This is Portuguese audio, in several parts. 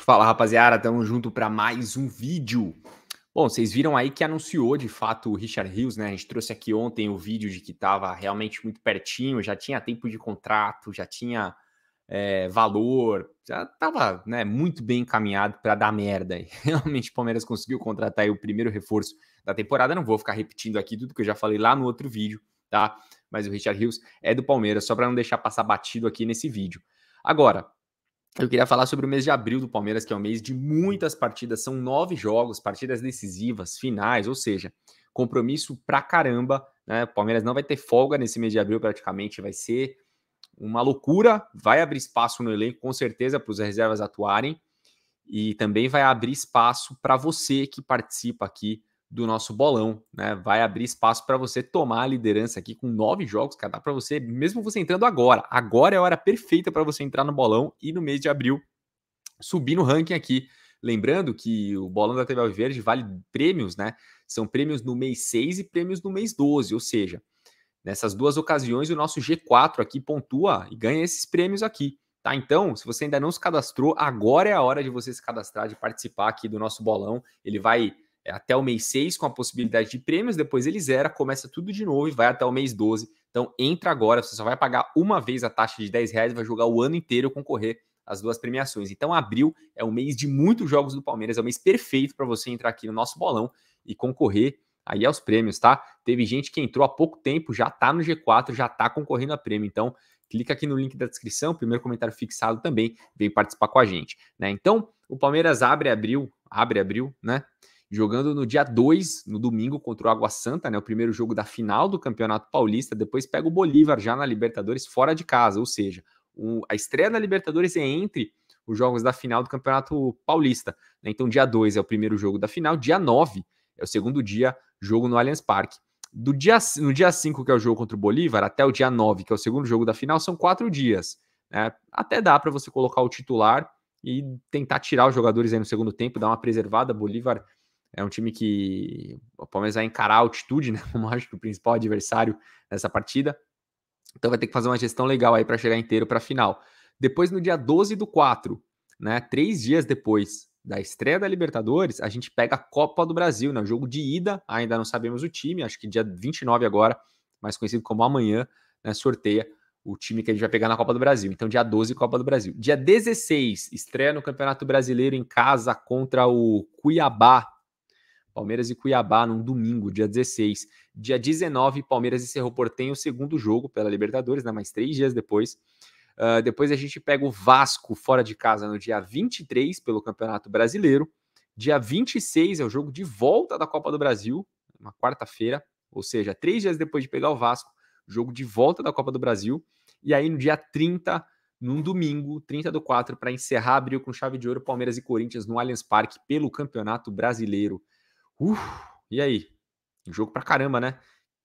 Fala rapaziada, estamos junto para mais um vídeo. Bom, vocês viram aí que anunciou de fato o Richard Rios, né? A gente trouxe aqui ontem o vídeo de que estava realmente muito pertinho, já tinha tempo de contrato, já tinha é, valor, já estava né, muito bem encaminhado para dar merda. E realmente o Palmeiras conseguiu contratar o primeiro reforço da temporada. Não vou ficar repetindo aqui tudo que eu já falei lá no outro vídeo, tá? Mas o Richard Rios é do Palmeiras, só para não deixar passar batido aqui nesse vídeo. Agora, eu queria falar sobre o mês de abril do Palmeiras, que é um mês de muitas partidas, são nove jogos, partidas decisivas, finais, ou seja, compromisso pra caramba. Né? O Palmeiras não vai ter folga nesse mês de abril, praticamente, vai ser uma loucura. Vai abrir espaço no elenco, com certeza, para os reservas atuarem e também vai abrir espaço para você que participa aqui do nosso bolão, né? Vai abrir espaço para você tomar a liderança aqui com nove jogos, cara. Dá para você, mesmo você entrando agora. Agora é a hora perfeita para você entrar no bolão e no mês de abril subir no ranking aqui. Lembrando que o bolão da TV Verde vale prêmios, né? São prêmios no mês 6 e prêmios no mês 12, ou seja, nessas duas ocasiões o nosso G4 aqui pontua e ganha esses prêmios aqui. Tá, então, se você ainda não se cadastrou, agora é a hora de você se cadastrar, de participar aqui do nosso bolão. Ele vai é, até o mês 6 com a possibilidade de prêmios, depois ele zera, começa tudo de novo e vai até o mês 12. Então entra agora, você só vai pagar uma vez a taxa de 10 reais, vai jogar o ano inteiro concorrer às duas premiações. Então abril é um mês de muitos jogos do Palmeiras, é o um mês perfeito para você entrar aqui no nosso bolão e concorrer aí aos prêmios, tá? Teve gente que entrou há pouco tempo, já tá no G4, já tá concorrendo a prêmio, então clica aqui no link da descrição, primeiro comentário fixado também, vem participar com a gente, né? Então, o Palmeiras abre abril, abre abril, né? jogando no dia 2, no domingo, contra o Água Santa, né? O primeiro jogo da final do Campeonato Paulista. Depois pega o Bolívar já na Libertadores fora de casa, ou seja, o, a estreia na Libertadores é entre os jogos da final do Campeonato Paulista. Né? Então, dia 2 é o primeiro jogo da final, dia 9 é o segundo dia, jogo no Allianz Parque. Do dia, no dia 5, que é o jogo contra o Bolívar, até o dia 9, que é o segundo jogo da final, são quatro dias. Né? Até dá para você colocar o titular e tentar tirar os jogadores aí no segundo tempo, dar uma preservada. Bolívar é um time que o Palmeiras vai encarar a altitude, né? Como acho que o principal adversário nessa partida. Então vai ter que fazer uma gestão legal aí para chegar inteiro para a final. Depois, no dia 12 do 4, né? Três dias depois da estreia da Libertadores, a gente pega a Copa do Brasil, né? O jogo de ida, ainda não sabemos o time, acho que dia 29 agora, mais conhecido como amanhã, né? Sorteia o time que a gente vai pegar na Copa do Brasil. Então, dia 12, Copa do Brasil. Dia 16, estreia no Campeonato Brasileiro em casa contra o Cuiabá Palmeiras e Cuiabá num domingo, dia 16. Dia 19, Palmeiras e Cerro Portenho, o segundo jogo pela Libertadores, né? mais três dias depois. Uh, depois a gente pega o Vasco fora de casa no dia 23 pelo Campeonato Brasileiro. Dia 26 é o jogo de volta da Copa do Brasil, uma quarta-feira, ou seja, três dias depois de pegar o Vasco, jogo de volta da Copa do Brasil. E aí no dia 30, num domingo, 30 do 4, para encerrar abril com chave de ouro, Palmeiras e Corinthians no Allianz Parque pelo Campeonato Brasileiro. Uh, e aí? Jogo pra caramba, né?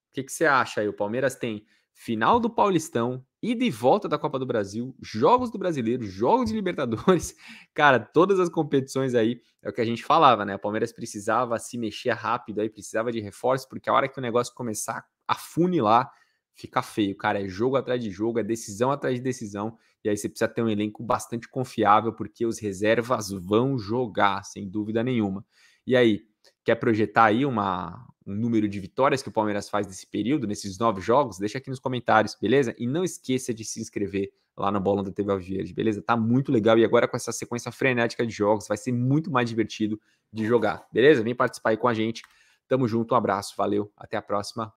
O que, que você acha aí? O Palmeiras tem final do Paulistão, ida e volta da Copa do Brasil, jogos do Brasileiro, jogos de Libertadores, cara, todas as competições aí, é o que a gente falava, né? O Palmeiras precisava se mexer rápido aí, precisava de reforço, porque a hora que o negócio começar a funilar, fica feio, cara, é jogo atrás de jogo, é decisão atrás de decisão, e aí você precisa ter um elenco bastante confiável, porque os reservas vão jogar, sem dúvida nenhuma. E aí, quer projetar aí uma, um número de vitórias que o Palmeiras faz nesse período, nesses nove jogos, deixa aqui nos comentários, beleza? E não esqueça de se inscrever lá no bola da TV Alviverde, beleza? Tá muito legal e agora com essa sequência frenética de jogos vai ser muito mais divertido de jogar, beleza? Vem participar aí com a gente. Tamo junto, um abraço, valeu, até a próxima.